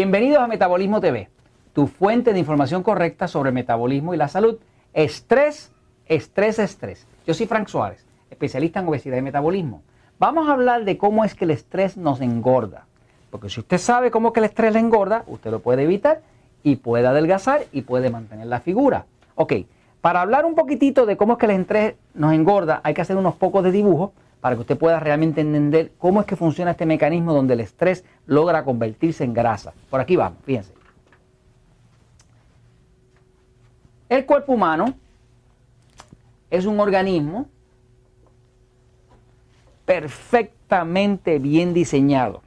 Bienvenidos a Metabolismo TV, tu fuente de información correcta sobre metabolismo y la salud. Estrés, estrés, estrés. Yo soy Frank Suárez, especialista en obesidad y metabolismo. Vamos a hablar de cómo es que el estrés nos engorda. Porque si usted sabe cómo es que el estrés le engorda, usted lo puede evitar y puede adelgazar y puede mantener la figura. Ok, para hablar un poquitito de cómo es que el estrés nos engorda, hay que hacer unos pocos de dibujos para que usted pueda realmente entender cómo es que funciona este mecanismo donde el estrés logra convertirse en grasa. Por aquí vamos, fíjense. El cuerpo humano es un organismo perfectamente bien diseñado.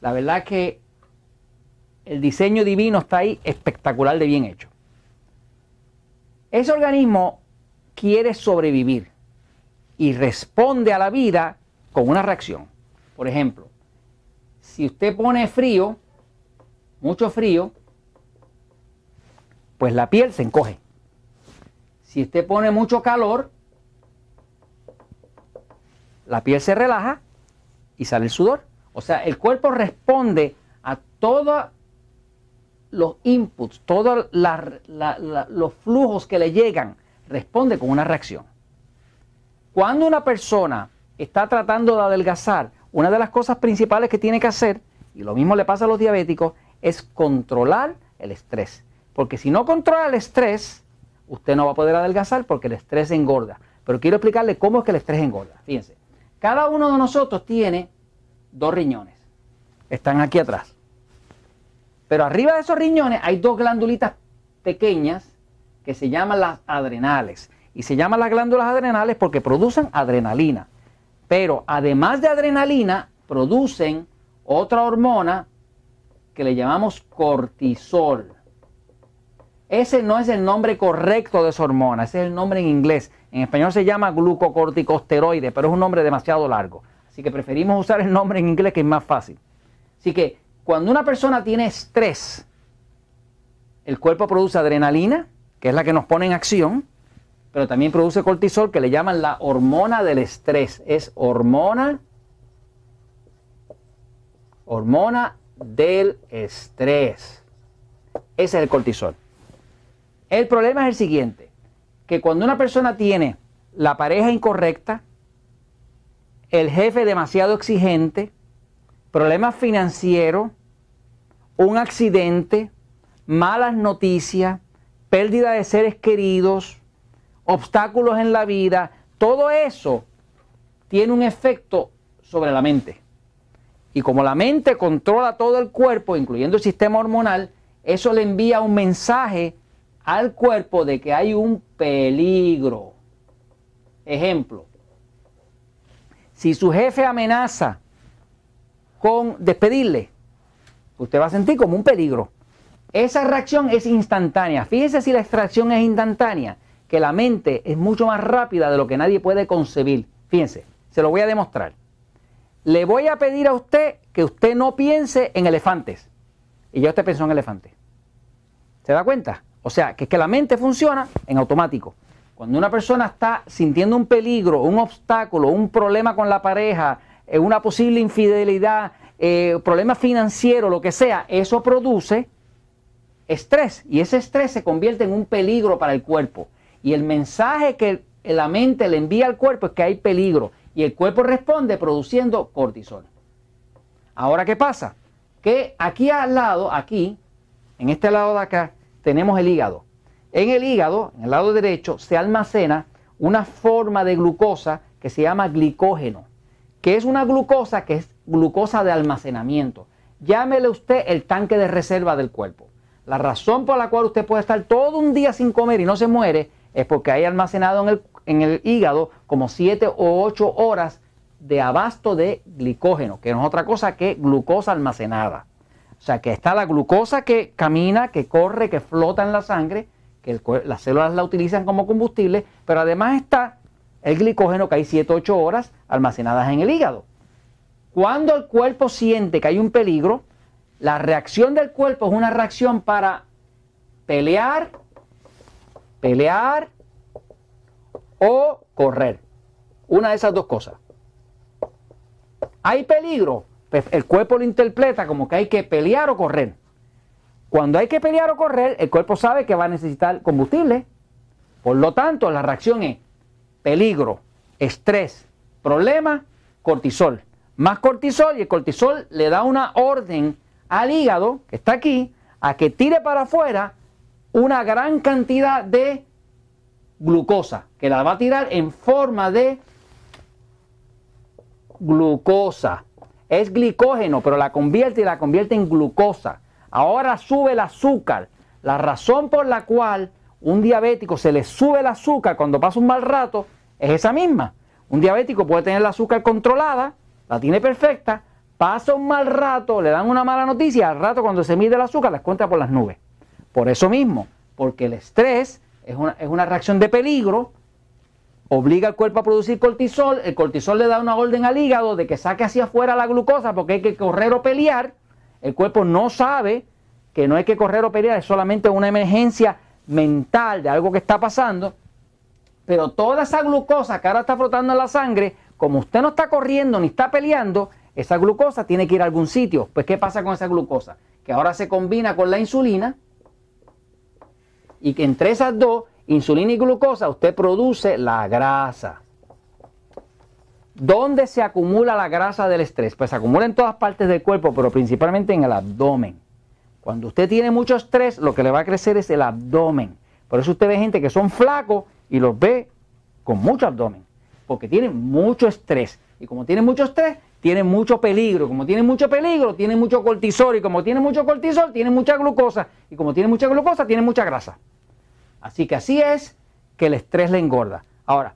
La verdad es que el diseño divino está ahí espectacular de bien hecho. Ese organismo quiere sobrevivir y responde a la vida con una reacción. Por ejemplo, si usted pone frío, mucho frío, pues la piel se encoge. Si usted pone mucho calor, la piel se relaja y sale el sudor. O sea, el cuerpo responde a todos los inputs, todos los flujos que le llegan, responde con una reacción. Cuando una persona está tratando de adelgazar, una de las cosas principales que tiene que hacer, y lo mismo le pasa a los diabéticos, es controlar el estrés. Porque si no controla el estrés, usted no va a poder adelgazar porque el estrés engorda. Pero quiero explicarle cómo es que el estrés engorda. Fíjense, cada uno de nosotros tiene dos riñones. Están aquí atrás. Pero arriba de esos riñones hay dos glandulitas pequeñas que se llaman las adrenales. Y se llaman las glándulas adrenales porque producen adrenalina. Pero además de adrenalina, producen otra hormona que le llamamos cortisol. Ese no es el nombre correcto de esa hormona, ese es el nombre en inglés. En español se llama glucocorticosteroide, pero es un nombre demasiado largo. Así que preferimos usar el nombre en inglés que es más fácil. Así que cuando una persona tiene estrés, el cuerpo produce adrenalina, que es la que nos pone en acción, pero también produce cortisol que le llaman la hormona del estrés. Es hormona, hormona del estrés. Ese es el cortisol. El problema es el siguiente, que cuando una persona tiene la pareja incorrecta, el jefe demasiado exigente, problemas financieros, un accidente, malas noticias, pérdida de seres queridos, obstáculos en la vida, todo eso tiene un efecto sobre la mente. Y como la mente controla todo el cuerpo, incluyendo el sistema hormonal, eso le envía un mensaje al cuerpo de que hay un peligro. Ejemplo, si su jefe amenaza con despedirle, usted va a sentir como un peligro. Esa reacción es instantánea. Fíjese si la extracción es instantánea que la mente es mucho más rápida de lo que nadie puede concebir. Fíjense, se lo voy a demostrar. Le voy a pedir a usted que usted no piense en elefantes. Y ya usted pensó en elefantes. ¿Se da cuenta? O sea, que es que la mente funciona en automático. Cuando una persona está sintiendo un peligro, un obstáculo, un problema con la pareja, eh, una posible infidelidad, eh, problema financiero lo que sea, eso produce estrés y ese estrés se convierte en un peligro para el cuerpo. Y el mensaje que la mente le envía al cuerpo es que hay peligro. Y el cuerpo responde produciendo cortisol. Ahora, ¿qué pasa? Que aquí al lado, aquí, en este lado de acá, tenemos el hígado. En el hígado, en el lado derecho, se almacena una forma de glucosa que se llama glicógeno, que es una glucosa que es glucosa de almacenamiento. Llámele usted el tanque de reserva del cuerpo. La razón por la cual usted puede estar todo un día sin comer y no se muere es porque hay almacenado en el, hígado como 7 o 8 horas de abasto de glicógeno, que no es otra cosa que glucosa almacenada. O sea, que está la glucosa que camina, que corre, que flota en la sangre, que las células la utilizan como combustible, pero además está el glicógeno que hay 7 8 horas almacenadas en el hígado. Cuando el cuerpo siente que hay un peligro, la reacción del cuerpo es una reacción para pelear pelear o correr. Una de esas dos cosas. ¿Hay peligro? Pues el cuerpo lo interpreta como que hay que pelear o correr. Cuando hay que pelear o correr, el cuerpo sabe que va a necesitar combustible. Por lo tanto, la reacción es peligro, estrés, problema, cortisol. Más cortisol y el cortisol le da una orden al hígado, que está aquí, a que tire para afuera una gran cantidad de glucosa, que la va a tirar en forma de glucosa. Es glicógeno, pero la convierte y la convierte en glucosa. Ahora sube el azúcar. La razón por la cual un diabético se le sube el azúcar cuando pasa un mal rato es esa misma. Un diabético puede tener el azúcar controlada, la tiene perfecta, pasa un mal rato, le dan una mala noticia, al rato cuando se mide el azúcar las cuenta por las nubes. Por eso mismo, porque el estrés es una, reacción de peligro, obliga al cuerpo a producir cortisol, el cortisol le da una orden al hígado de que saque hacia afuera la glucosa porque hay que correr o pelear, el cuerpo no sabe que no hay que correr o pelear, es solamente una emergencia mental de algo que está pasando, pero toda esa glucosa que ahora está flotando en la sangre, como usted no está corriendo ni está peleando, esa glucosa tiene que ir a algún sitio. Pues ¿qué pasa con esa glucosa? Que ahora se combina con la insulina, y que entre esas dos, insulina y glucosa, usted produce la grasa. ¿Dónde se acumula la grasa del estrés? Pues se acumula en todas partes del cuerpo, pero principalmente en el abdomen. Cuando usted tiene mucho estrés, lo que le va a crecer es el abdomen. Por eso usted ve gente que son flacos y los ve con mucho abdomen, porque tienen mucho estrés. Y como tienen mucho estrés, tiene mucho peligro. Como tiene mucho peligro, tiene mucho cortisol. Y como tiene mucho cortisol, tiene mucha glucosa. Y como tiene mucha glucosa, tiene mucha grasa. Así que así es que el estrés le engorda. Ahora,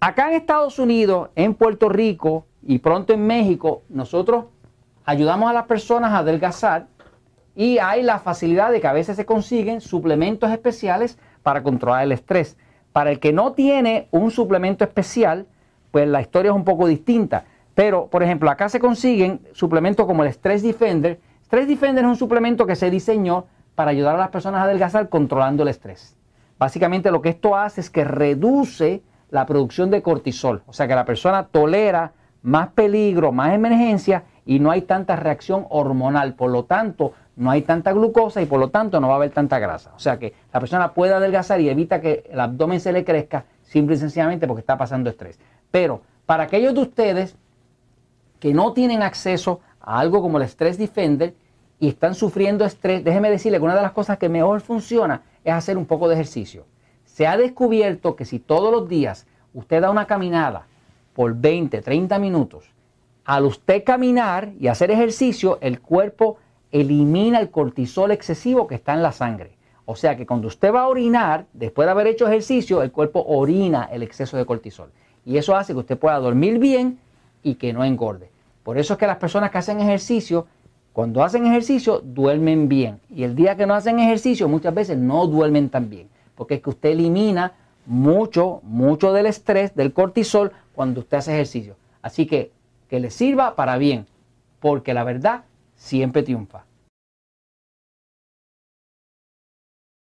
acá en Estados Unidos, en Puerto Rico y pronto en México, nosotros ayudamos a las personas a adelgazar y hay la facilidad de que a veces se consiguen suplementos especiales para controlar el estrés. Para el que no tiene un suplemento especial, pues la historia es un poco distinta. Pero, por ejemplo, acá se consiguen suplementos como el Stress Defender. Stress Defender es un suplemento que se diseñó para ayudar a las personas a adelgazar controlando el estrés. Básicamente lo que esto hace es que reduce la producción de cortisol, o sea que la persona tolera más peligro, más emergencia y no hay tanta reacción hormonal, por lo tanto no hay tanta glucosa y por lo tanto no va a haber tanta grasa. O sea que la persona puede adelgazar y evita que el abdomen se le crezca simple y sencillamente porque está pasando estrés. Pero para aquellos de ustedes que no tienen acceso a algo como el Stress Defender y están sufriendo estrés, déjeme decirle que una de las cosas que mejor funciona es hacer un poco de ejercicio. Se ha descubierto que si todos los días usted da una caminada por 20, 30 minutos, al usted caminar y hacer ejercicio, el cuerpo elimina el cortisol excesivo que está en la sangre. O sea que cuando usted va a orinar, después de haber hecho ejercicio, el cuerpo orina el exceso de cortisol. Y eso hace que usted pueda dormir bien y que no engorde. Por eso es que las personas que hacen ejercicio, cuando hacen ejercicio, duermen bien. Y el día que no hacen ejercicio, muchas veces no duermen tan bien. Porque es que usted elimina mucho, mucho del estrés, del cortisol, cuando usted hace ejercicio. Así que que le sirva para bien, porque la verdad siempre triunfa.